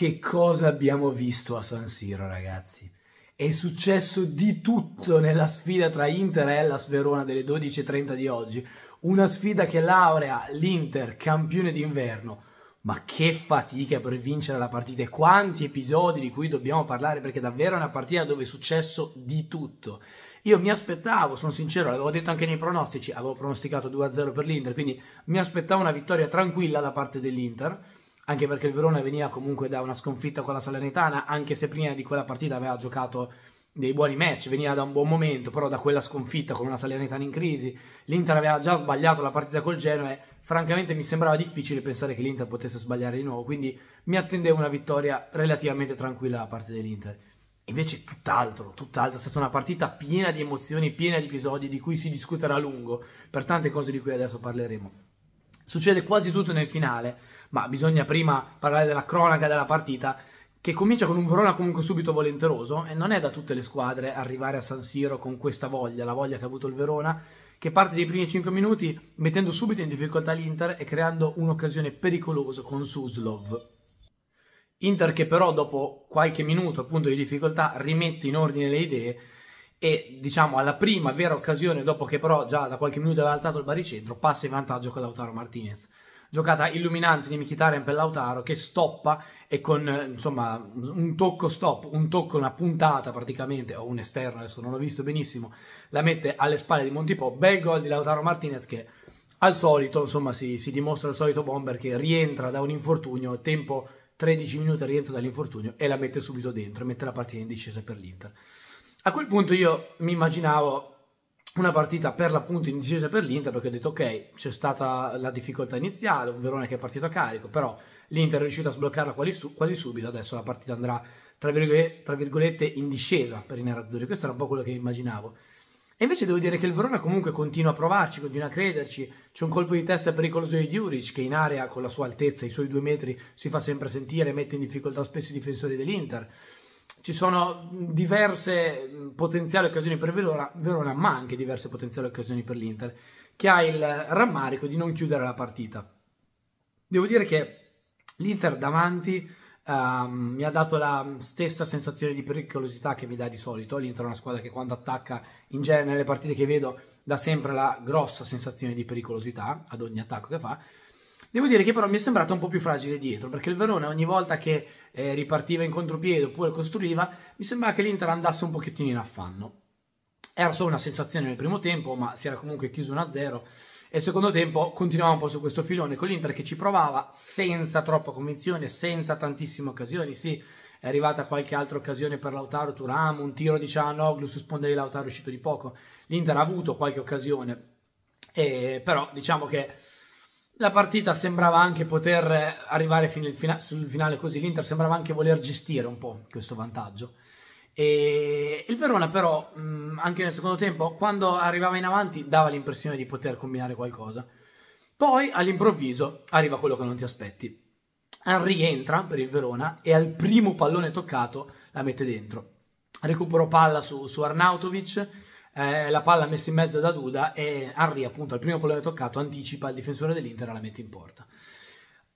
che cosa abbiamo visto a San Siro, ragazzi? È successo di tutto nella sfida tra Inter e la Sverona delle 12.30 di oggi. Una sfida che laurea l'Inter campione d'inverno. Ma che fatica per vincere la partita e quanti episodi di cui dobbiamo parlare perché davvero è una partita dove è successo di tutto. Io mi aspettavo, sono sincero, l'avevo detto anche nei pronostici, avevo pronosticato 2-0 per l'Inter, quindi mi aspettavo una vittoria tranquilla da parte dell'Inter anche perché il Verona veniva comunque da una sconfitta con la Salernitana, anche se prima di quella partita aveva giocato dei buoni match, veniva da un buon momento, però da quella sconfitta con una Salernitana in crisi, l'Inter aveva già sbagliato la partita col Genoa e francamente mi sembrava difficile pensare che l'Inter potesse sbagliare di nuovo, quindi mi attendevo una vittoria relativamente tranquilla da parte dell'Inter. Invece tutt'altro, tutt'altro, è stata una partita piena di emozioni, piena di episodi di cui si discuterà a lungo, per tante cose di cui adesso parleremo. Succede quasi tutto nel finale, ma bisogna prima parlare della cronaca della partita che comincia con un Verona comunque subito volenteroso e non è da tutte le squadre arrivare a San Siro con questa voglia, la voglia che ha avuto il Verona, che parte dei primi 5 minuti mettendo subito in difficoltà l'Inter e creando un'occasione pericolosa con Suslov. Inter che però dopo qualche minuto appunto di difficoltà rimette in ordine le idee e diciamo alla prima vera occasione dopo che però già da qualche minuto aveva alzato il baricentro passa in vantaggio con Lautaro Martinez giocata illuminante di Mkhitaryan per Lautaro che stoppa e con eh, insomma un tocco stop, un tocco, una puntata praticamente, o un esterno, adesso non l'ho visto benissimo, la mette alle spalle di Montipò, bel gol di Lautaro Martinez che al solito insomma si, si dimostra il solito bomber che rientra da un infortunio, tempo 13 minuti rientro dall'infortunio e la mette subito dentro e mette la partita in discesa per l'Inter. A quel punto io mi immaginavo una partita per l'appunto indecisa per l'Inter perché ho detto ok c'è stata la difficoltà iniziale, un Verona che è partito a carico, però l'Inter è riuscito a sbloccarla quasi, subito, adesso la partita andrà tra virgolette, tra virgolette in discesa per i nerazzurri, questo era un po' quello che immaginavo. E invece devo dire che il Verona comunque continua a provarci, continua a crederci. C'è un colpo di testa pericoloso di Juric che in area con la sua altezza, i suoi due metri, si fa sempre sentire, mette in difficoltà spesso i difensori dell'Inter ci sono diverse mm, potenziali occasioni per Verona, Verona, ma anche diverse potenziali occasioni per l'Inter, che ha il rammarico di non chiudere la partita. Devo dire che l'Inter davanti um, mi ha dato la stessa sensazione di pericolosità che mi dà di solito. L'Inter è una squadra che quando attacca, in genere nelle partite che vedo, dà sempre la grossa sensazione di pericolosità ad ogni attacco che fa. Devo dire che però mi è sembrato un po' più fragile dietro, perché il Verona ogni volta che eh, ripartiva in contropiede oppure costruiva, mi sembrava che l'Inter andasse un pochettino in affanno. Era solo una sensazione nel primo tempo, ma si era comunque chiuso 1-0. E secondo tempo continuavamo un po' su questo filone con l'Inter che ci provava senza troppa convinzione, senza tantissime occasioni. Sì, è arrivata qualche altra occasione per Lautaro Turam, un tiro di Cianoglu su sponda di Lautaro è uscito di poco. L'Inter ha avuto qualche occasione, eh, però diciamo che la partita sembrava anche poter arrivare fina- sul finale così, l'Inter sembrava anche voler gestire un po' questo vantaggio. E il Verona però, anche nel secondo tempo, quando arrivava in avanti, dava l'impressione di poter combinare qualcosa. Poi, all'improvviso, arriva quello che non ti aspetti. Rientra per il Verona e al primo pallone toccato la mette dentro. Recupero palla su, su Arnautovic eh, la palla messa in mezzo da Duda e Henry appunto al primo pallone toccato anticipa il difensore dell'Inter e la mette in porta.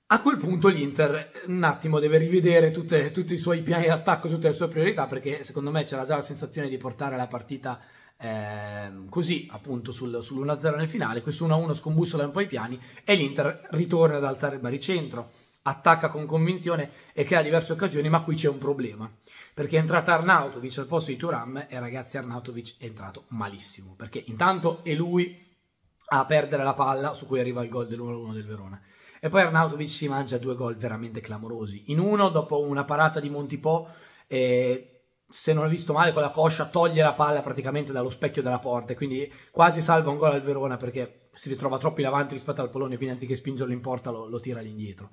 A quel punto l'Inter un attimo deve rivedere tutte, tutti i suoi piani d'attacco, tutte le sue priorità perché secondo me c'era già la sensazione di portare la partita eh, così appunto sul, sull'1-0 nel finale, questo 1-1 scombussola un po' i piani e l'Inter ritorna ad alzare il baricentro attacca con convinzione e crea diverse occasioni, ma qui c'è un problema, perché è entrata Arnautovic al posto di Turam e ragazzi Arnautovic è entrato malissimo, perché intanto è lui a perdere la palla su cui arriva il gol dell1 1 del Verona. E poi Arnautovic si mangia due gol veramente clamorosi. In uno, dopo una parata di Montipò, eh, se non ho visto male, con la coscia toglie la palla praticamente dallo specchio della porta, e quindi quasi salva un gol al Verona perché si ritrova troppo in avanti rispetto al Polonia, quindi anziché spingerlo in porta lo, lo tira all'indietro.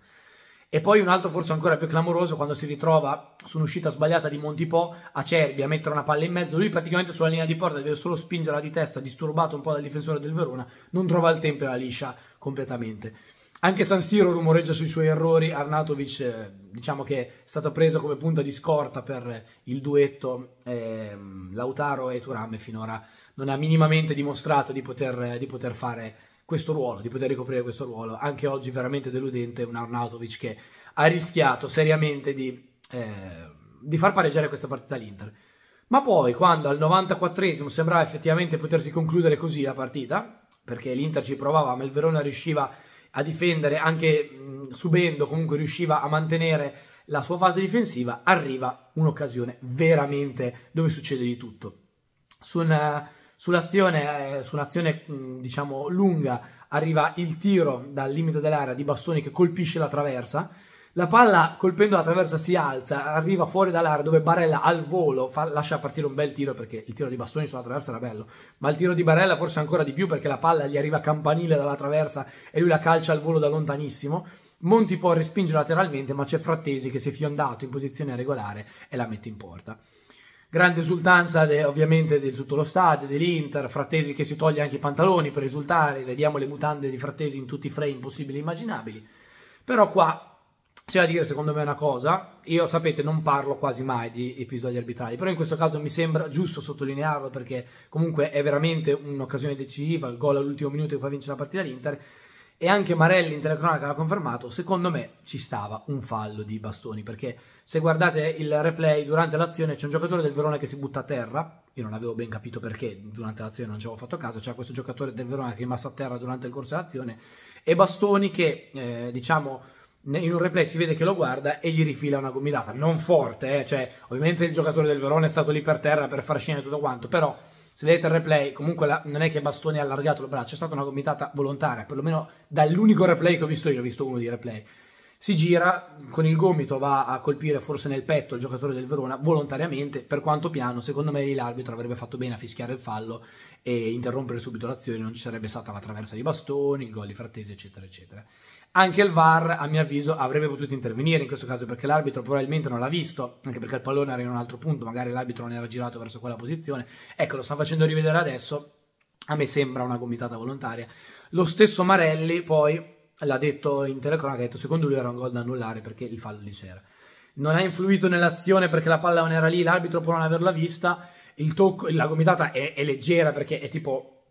E poi un altro forse ancora più clamoroso quando si ritrova su un'uscita sbagliata di Montipò a Cerbi a mettere una palla in mezzo, lui praticamente sulla linea di porta deve solo spingerla di testa, disturbato un po' dal difensore del Verona, non trova il tempo e la liscia completamente. Anche San Siro rumoreggia sui suoi errori, Arnatovic eh, diciamo che è stato preso come punta di scorta per il duetto eh, Lautaro e Turam e finora non ha minimamente dimostrato di poter, di poter fare questo ruolo, di poter ricoprire questo ruolo. Anche oggi veramente deludente un Arnautovic che ha rischiato seriamente di, eh, di far pareggiare questa partita all'Inter. Ma poi, quando al 94esimo sembrava effettivamente potersi concludere così la partita, perché l'Inter ci provava, ma il Verona riusciva a difendere, anche mh, subendo comunque riusciva a mantenere la sua fase difensiva, arriva un'occasione veramente dove succede di tutto. Su una, Sull'azione, eh, diciamo lunga arriva il tiro dal limite dell'area di Bastoni che colpisce la traversa. La palla colpendo la traversa si alza, arriva fuori dall'area dove Barella al volo fa, lascia partire un bel tiro perché il tiro di Bastoni sulla traversa era bello, ma il tiro di Barella forse ancora di più perché la palla gli arriva campanile dalla traversa e lui la calcia al volo da lontanissimo. Monti può respingere lateralmente ma c'è Frattesi che si è fiondato in posizione regolare e la mette in porta grande esultanza de, ovviamente di tutto lo stadio, dell'Inter, Frattesi che si toglie anche i pantaloni per esultare, vediamo le mutande di Frattesi in tutti i frame possibili e immaginabili. Però qua c'è da dire secondo me una cosa, io sapete non parlo quasi mai di episodi arbitrali, però in questo caso mi sembra giusto sottolinearlo perché comunque è veramente un'occasione decisiva, il gol all'ultimo minuto che fa vincere la partita all'Inter e anche Marelli in telecronaca l'ha confermato, secondo me ci stava un fallo di bastoni, perché se guardate il replay durante l'azione c'è un giocatore del Verona che si butta a terra, io non avevo ben capito perché durante l'azione non ci avevo fatto caso, c'è questo giocatore del Verona che è rimasto a terra durante il corso dell'azione, e bastoni che eh, diciamo in un replay si vede che lo guarda e gli rifila una gomitata, non forte, eh? cioè ovviamente il giocatore del Verona è stato lì per terra per far scena e tutto quanto, però se vedete il replay, comunque la, non è che Bastoni ha allargato il braccio, è stata una gomitata volontaria, perlomeno dall'unico replay che ho visto io, ho visto uno di replay si gira con il gomito, va a colpire forse nel petto il giocatore del Verona volontariamente, per quanto piano, secondo me l'arbitro avrebbe fatto bene a fischiare il fallo e interrompere subito l'azione, non ci sarebbe stata la traversa di bastoni, il gol di Frattesi, eccetera, eccetera. Anche il VAR, a mio avviso, avrebbe potuto intervenire in questo caso perché l'arbitro probabilmente non l'ha visto, anche perché il pallone era in un altro punto, magari l'arbitro non era girato verso quella posizione. Ecco, lo sta facendo rivedere adesso, a me sembra una gomitata volontaria. Lo stesso Marelli, poi, l'ha detto in telecronaca, ha detto secondo lui era un gol da annullare perché il fallo lì c'era. Non ha influito nell'azione perché la palla non era lì, l'arbitro può non averla vista, tocco, la gomitata è, è, leggera perché è tipo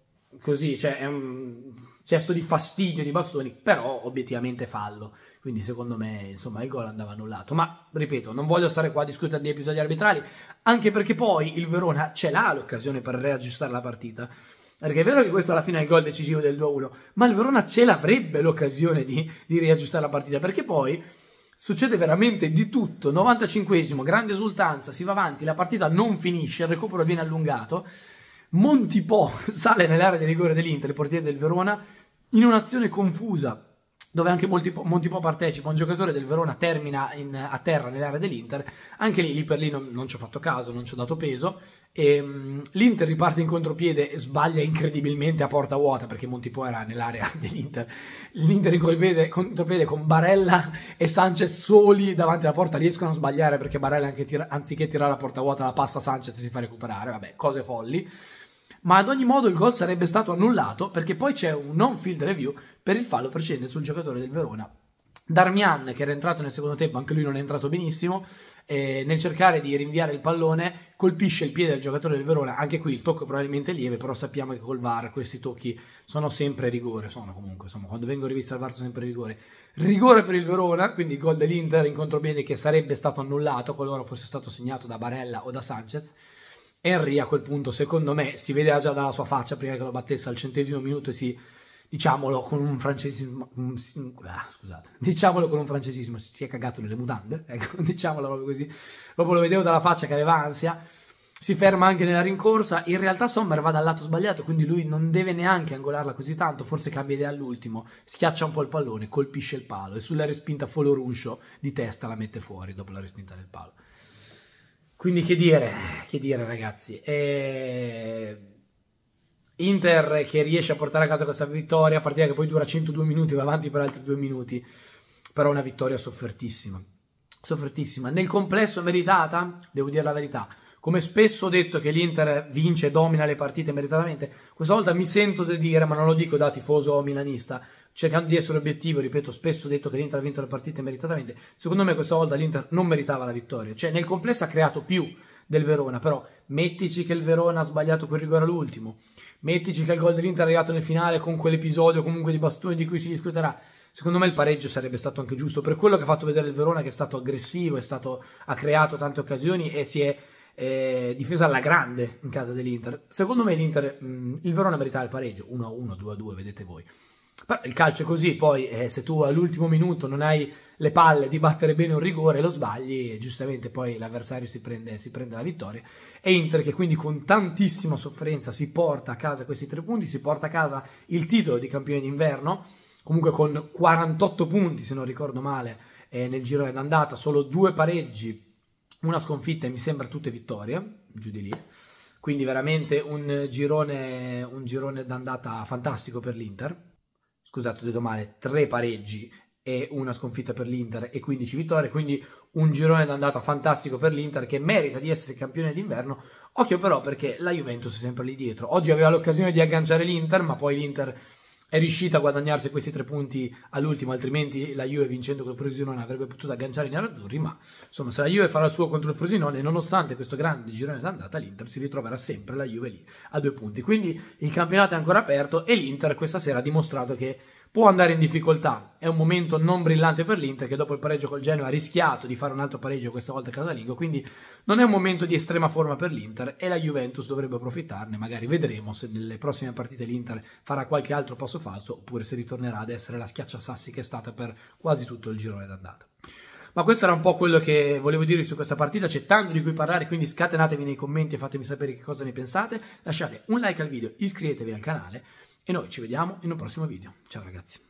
così, cioè è un cesso di fastidio di Bastoni, però obiettivamente fallo. Quindi secondo me insomma il gol andava annullato. Ma ripeto, non voglio stare qua a discutere di episodi arbitrali, anche perché poi il Verona ce l'ha l'occasione per reaggiustare la partita perché è vero che questo alla fine è il gol decisivo del 2-1, ma il Verona ce l'avrebbe l'occasione di, di riaggiustare la partita, perché poi succede veramente di tutto. 95esimo, grande esultanza, si va avanti, la partita non finisce, il recupero viene allungato. Montipò sale nell'area di rigore dell'Inter, il portiere del Verona, in un'azione confusa, dove anche Montipo, po' partecipa, un giocatore del Verona termina in, a terra nell'area dell'Inter, anche lì, lì per lì non, non ci ho fatto caso, non ci ho dato peso, e, um, l'Inter riparte in contropiede e sbaglia incredibilmente a porta vuota perché Montipo era nell'area dell'Inter, l'Inter in contropiede, contropiede con Barella e Sanchez soli davanti alla porta riescono a sbagliare perché Barella tira, anziché tirare a porta vuota la passa Sanchez e si fa recuperare, vabbè, cose folli ma ad ogni modo il gol sarebbe stato annullato perché poi c'è un non field review per il fallo precedente sul giocatore del Verona. Darmian, che era entrato nel secondo tempo, anche lui non è entrato benissimo, eh, nel cercare di rinviare il pallone colpisce il piede del giocatore del Verona, anche qui il tocco probabilmente lieve, però sappiamo che col VAR questi tocchi sono sempre rigore, sono comunque, insomma, quando vengono rivisti al VAR sono sempre rigore. Rigore per il Verona, quindi gol dell'Inter in contropiede che sarebbe stato annullato qualora fosse stato segnato da Barella o da Sanchez Henry a quel punto, secondo me, si vedeva già dalla sua faccia prima che lo battesse al centesimo minuto e si, diciamolo con un francesismo, ah, scusate, diciamolo con un francesismo, si è cagato nelle mutande, ecco, diciamolo proprio così, proprio lo vedevo dalla faccia che aveva ansia, si ferma anche nella rincorsa, in realtà Sommer va dal lato sbagliato, quindi lui non deve neanche angolarla così tanto, forse cambia idea all'ultimo, schiaccia un po' il pallone, colpisce il palo e sulla respinta Ruscio di testa la mette fuori dopo la respinta del palo. Quindi che dire, che dire ragazzi. Eh, Inter che riesce a portare a casa questa vittoria, partita che poi dura 102 minuti, va avanti per altri due minuti, però una vittoria soffertissima. Soffertissima. Nel complesso meritata, devo dire la verità. Come spesso ho detto che l'Inter vince e domina le partite meritatamente, questa volta mi sento di dire, ma non lo dico da tifoso milanista, cercando di essere obiettivo, ripeto, spesso detto che l'Inter ha vinto le partite meritatamente, secondo me questa volta l'Inter non meritava la vittoria, cioè nel complesso ha creato più del Verona, però mettici che il Verona ha sbagliato quel rigore all'ultimo, mettici che il gol dell'Inter è arrivato nel finale con quell'episodio comunque di bastoni di cui si discuterà, secondo me il pareggio sarebbe stato anche giusto per quello che ha fatto vedere il Verona che è stato aggressivo, è stato, ha creato tante occasioni e si è eh, difesa alla grande in casa dell'Inter. Secondo me l'Inter, mh, mm, il Verona meritava il pareggio 1-1, 2-2, vedete voi. Però il calcio è così, poi eh, se tu all'ultimo minuto non hai le palle di battere bene un rigore lo sbagli, giustamente poi l'avversario si prende, si prende, la vittoria. E Inter che quindi con tantissima sofferenza si porta a casa questi tre punti, si porta a casa il titolo di campione d'inverno, comunque con 48 punti se non ricordo male eh, nel giro d'andata, solo due pareggi, una sconfitta e mi sembra tutte vittorie, giù di lì. Quindi veramente un girone, un girone d'andata fantastico per l'Inter scusate, ho detto male, tre pareggi e una sconfitta per l'Inter e 15 vittorie, quindi un girone d'andata fantastico per l'Inter che merita di essere campione d'inverno. Occhio però perché la Juventus è sempre lì dietro. Oggi aveva l'occasione di agganciare l'Inter, ma poi l'Inter è riuscita a guadagnarsi questi tre punti all'ultimo, altrimenti la Juve vincendo col Frosinone avrebbe potuto agganciare i nerazzurri, ma insomma se la Juve farà il suo contro il Frosinone, nonostante questo grande girone d'andata, l'Inter si ritroverà sempre la Juve lì a due punti. Quindi il campionato è ancora aperto e l'Inter questa sera ha dimostrato che può andare in difficoltà. È un momento non brillante per l'Inter che dopo il pareggio col Genoa ha rischiato di fare un altro pareggio questa volta casalingo, quindi non è un momento di estrema forma per l'Inter e la Juventus dovrebbe approfittarne, magari vedremo se nelle prossime partite l'Inter farà qualche altro passo falso oppure se ritornerà ad essere la schiacciasassi che è stata per quasi tutto il girone d'andata. Ma questo era un po' quello che volevo dirvi su questa partita, c'è tanto di cui parlare, quindi scatenatevi nei commenti e fatemi sapere che cosa ne pensate, lasciate un like al video, iscrivetevi al canale e noi ci vediamo in un prossimo video. Ciao ragazzi!